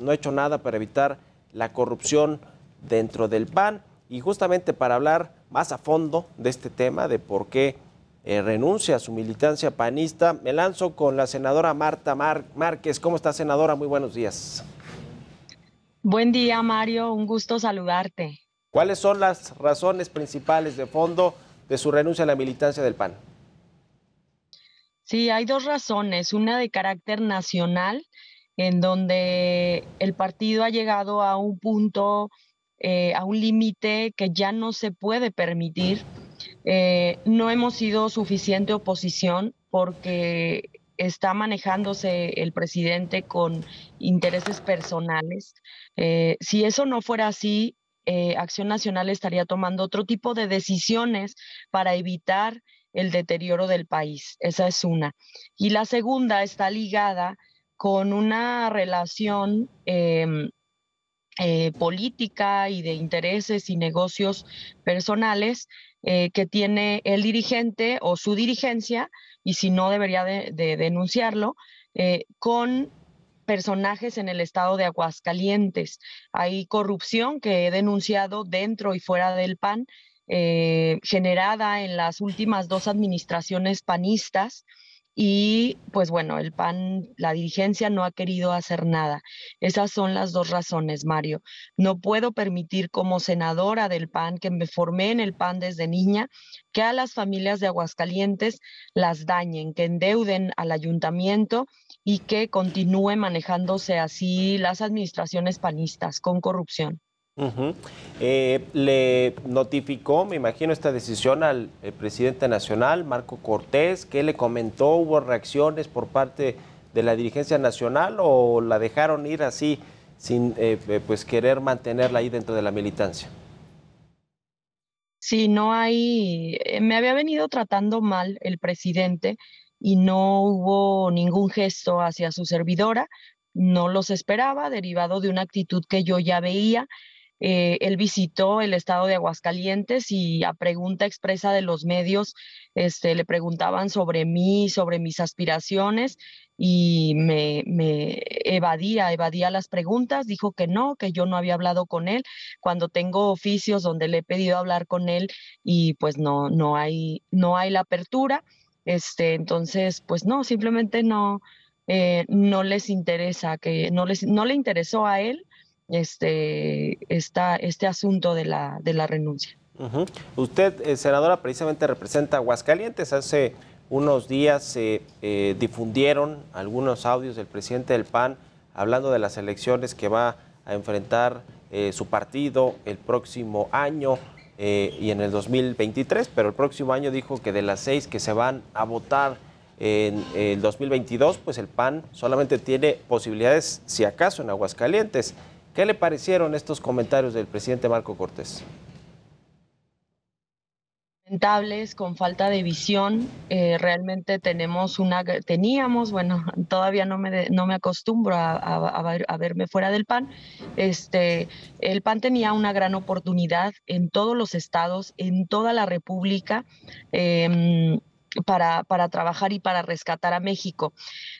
no ha hecho nada para evitar la corrupción dentro del PAN. Y justamente para hablar más a fondo de este tema, de por qué eh, renuncia a su militancia panista, me lanzo con la senadora Marta Márquez. ¿Cómo está, senadora? Muy buenos días. Buen día, Mario. Un gusto saludarte. ¿Cuáles son las razones principales de fondo de su renuncia a la militancia del PAN? Sí, hay dos razones, una de carácter nacional en donde el partido ha llegado a un punto, eh, a un límite que ya no se puede permitir. Eh, no hemos sido suficiente oposición porque está manejándose el presidente con intereses personales. Eh, si eso no fuera así, Acción Nacional estaría tomando otro tipo de decisiones para evitar el deterioro del país. Esa es una. Y la segunda está ligada con una relación em, eh, política y de intereses y negocios personales eh, que tiene el dirigente o su dirigencia, y si no debería denunciarlo, eh, con personajes en el estado de Aguascalientes. Hay corrupción que he denunciado dentro y fuera del PAN, generada en las últimas dos administraciones panistas. Y pues bueno, el PAN, la dirigencia no ha querido hacer nada. Esas son las dos razones, Mario. No puedo permitir como senadora del PAN, que me formé en el PAN desde niña, que a las familias de Aguascalientes las dañen, que endeuden al ayuntamiento y que continúe manejándose así las administraciones panistas con corrupción. Eh, le notificó, me imagino, esta decisión al eh, presidente nacional, Marco Cortés, ¿qué le comentó? ¿Hubo reacciones por parte de la dirigencia nacional o la dejaron ir así sin eh, pues querer mantenerla ahí dentro de la militancia? Sí, no hay, me había venido tratando mal el presidente y no hubo ningún gesto hacia su servidora, no los esperaba, derivado de una actitud que yo ya veía eh, él visitó el estado de Aguascalientes y a pregunta expresa de los medios este, le preguntaban sobre mí, sobre mis aspiraciones y me, evadía, evadía las preguntas, dijo que no, que yo no había hablado con él, cuando tengo oficios donde le he pedido hablar con él y pues no, no, hay, no hay la apertura. Este, entonces, pues no, simplemente no, eh, no les interesa, que no, les, no le interesó a él este, está este asunto de la, de la renuncia. Usted, eh, senadora, precisamente representa Aguascalientes. Hace unos días se eh, difundieron algunos audios del presidente del PAN hablando de las elecciones que va a enfrentar eh, su partido el próximo año y en el 2023, pero el próximo año dijo que de las seis que se van a votar en el 2022, pues el PAN solamente tiene posibilidades, si acaso, en Aguascalientes. ¿Qué le parecieron estos comentarios del presidente Marco Cortés? con falta de visión. Eh, realmente tenemos una, teníamos, bueno, todavía no me, no me acostumbro a, verme fuera del PAN. Este, el PAN tenía una gran oportunidad en todos los estados, en toda la República. Em, para, para, trabajar y para rescatar a México.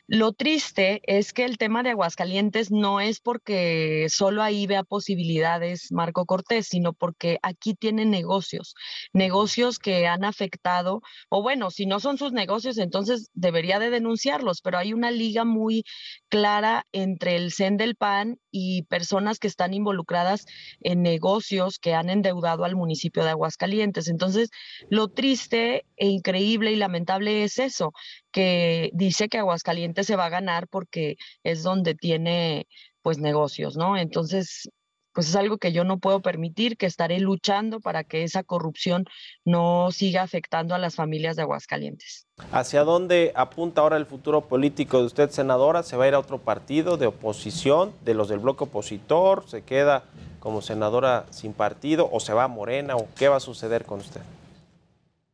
Lo triste es que el tema de Aguascalientes no es porque solo ahí vea posibilidades Marco Cortés, sino porque aquí tiene negocios, negocios que han afectado, o bueno, si no son sus negocios, entonces debería de denunciarlos, pero hay una liga muy clara entre el CEN del PAN y personas que están involucradas en negocios que han endeudado al municipio de Aguascalientes. Entonces, lo triste e increíble y lamentable es eso, que dice que Aguascalientes se va a ganar porque es donde tiene pues negocios, ¿no? Entonces, pues es algo que yo no puedo permitir, que estaré luchando para que esa corrupción no siga afectando a las familias de Aguascalientes. ¿Hacia dónde apunta ahora el futuro político de usted, senadora? ¿Se va a ir a otro partido de oposición, de los del bloque opositor? ¿Se queda como senadora sin partido o se va a Morena o qué va a suceder con usted?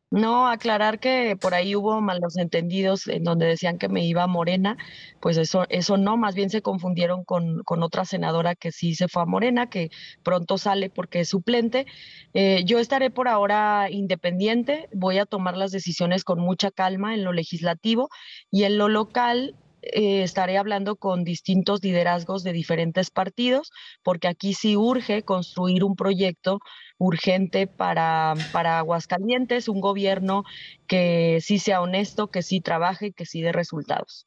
No, aclarar que por ahí hubo malos entendidos en donde decían que me iba a Morena, pues eso, eso no, más bien se confundieron con, otra senadora que sí se fue a Morena, que pronto sale porque es suplente. Eh, yo estaré por ahora independiente, voy a tomar las decisiones con mucha calma en lo legislativo y en lo local eh, estaré hablando con distintos liderazgos de diferentes partidos, porque aquí sí urge construir un proyecto urgente para, Aguascalientes, un gobierno que sí sea honesto, que sí trabaje, que sí dé resultados.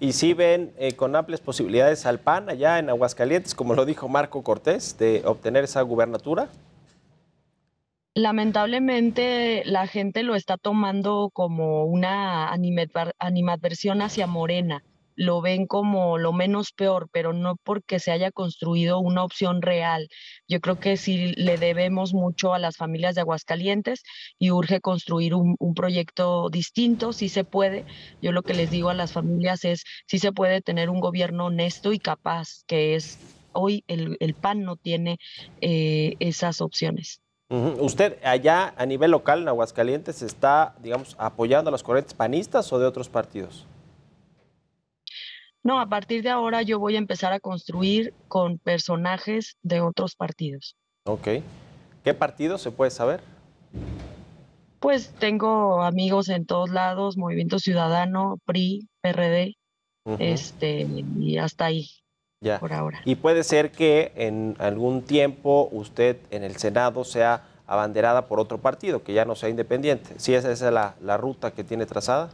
Y sí ven eh, con amplias posibilidades al PAN allá en Aguascalientes, como lo dijo Marco Cortés, de obtener esa gubernatura lamentablemente la gente lo está tomando como una animadversión hacia Morena. Lo ven como lo menos peor, pero no porque se haya construido una opción real. Yo creo que sí le debemos mucho a las familias de Aguascalientes y urge construir un, proyecto distinto, si se puede. Yo lo que les digo a las familias es, si se puede tener un gobierno honesto y capaz, que es hoy el, PAN no tiene eh, esas opciones. ¿Usted allá a nivel local en Aguascalientes está, digamos, apoyando a los corrientes panistas o de otros partidos? No, a partir de ahora yo voy a empezar a construir con personajes de otros partidos. Ok. ¿Qué partido se puede saber? Pues tengo amigos en todos lados, Movimiento Ciudadano, PRI, PRD, este, y hasta ahí. Y puede ser que en algún tiempo usted en el Senado sea abanderada por otro partido, que ya no sea independiente. Si esa es la, la ruta que tiene trazada?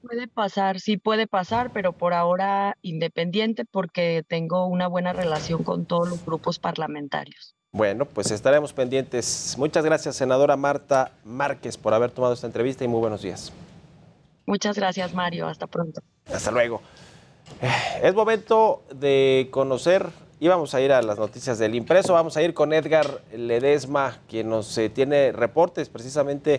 Puede pasar, sí puede pasar, pero por ahora independiente porque tengo una buena relación con todos los grupos parlamentarios. Bueno, pues estaremos pendientes. Muchas gracias, senadora Marta Márquez, por haber tomado esta entrevista y muy buenos días. Muchas gracias, Mario. Hasta pronto. Hasta luego. Eh, es momento de conocer y vamos a ir a las noticias del impreso. Vamos a ir con Edgar Ledesma, quien nos eh, tiene reportes precisamente